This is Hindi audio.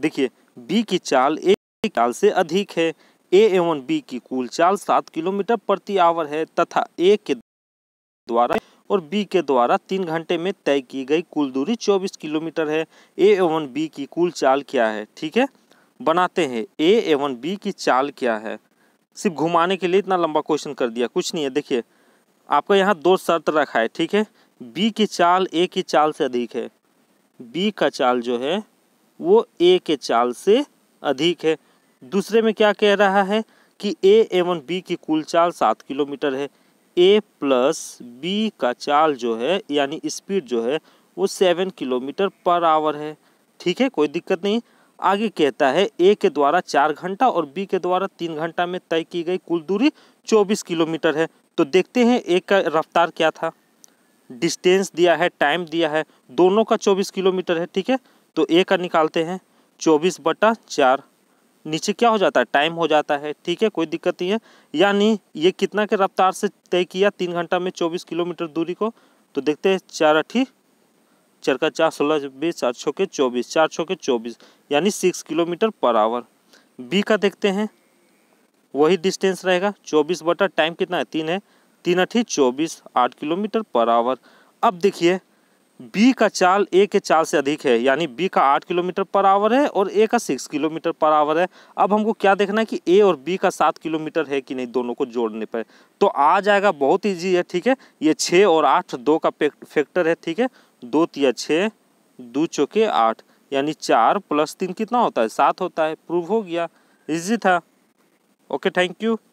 देखिए बी की चाल ए की चाल से अधिक है ए एवं बी की कुल चाल सात किलोमीटर प्रति आवर है तथा ए के द्वारा और बी के द्वारा तीन घंटे में तय की गई कुल दूरी चौबीस किलोमीटर है ए एवं बी की कुल चाल क्या है ठीक है बनाते हैं ए एवं बी की चाल क्या है सिर्फ घुमाने के लिए इतना लंबा क्वेश्चन कर दिया कुछ नहीं है देखिए आपका यहाँ दो शर्त रखा है ठीक है बी की चाल ए की चाल से अधिक है बी का चाल जो है वो ए के चाल से अधिक है दूसरे में क्या कह रहा है कि ए एवं बी की कुल चाल सात किलोमीटर है ए प्लस बी का चाल जो है यानी स्पीड जो है वो सेवन किलोमीटर पर आवर है ठीक है कोई दिक्कत नहीं आगे कहता है ए के द्वारा चार घंटा और बी के द्वारा तीन घंटा में तय की गई कुल दूरी चौबीस किलोमीटर है तो देखते हैं ए का रफ्तार क्या था डिस्टेंस दिया है टाइम दिया है दोनों का चौबीस किलोमीटर है ठीक है तो ए का निकालते हैं चौबीस बटा चार नीचे क्या हो जाता है टाइम हो जाता है ठीक है कोई दिक्कत नहीं है यानी ये कितना के रफ्तार से तय किया तीन घंटा में चौबीस किलोमीटर दूरी को तो देखते हैं चार अठी चार का चार सोलह बीस चार छः के चौबीस चार छः के चौबीस यानी six kilometre per hour B का देखते हैं वही डिस्टेंस रहेगा चौबीस बटा टाइम कितना है तीन है तीन अठी चौबीस आठ किलोमीटर पर आवर अब देखिए बी का चाल ए के चाल से अधिक है यानी बी का आठ किलोमीटर पर आवर है और ए का सिक्स किलोमीटर पर आवर है अब हमको क्या देखना है कि ए और बी का सात किलोमीटर है कि नहीं दोनों को जोड़ने पर तो आ जाएगा बहुत ईजी है ठीक है ये छः और आठ दो का फैक्टर है ठीक है दो तिया छः दो चौके आठ यानी चार प्लस तीन कितना होता है सात होता है प्रूव हो गया इजी था ओके थैंक यू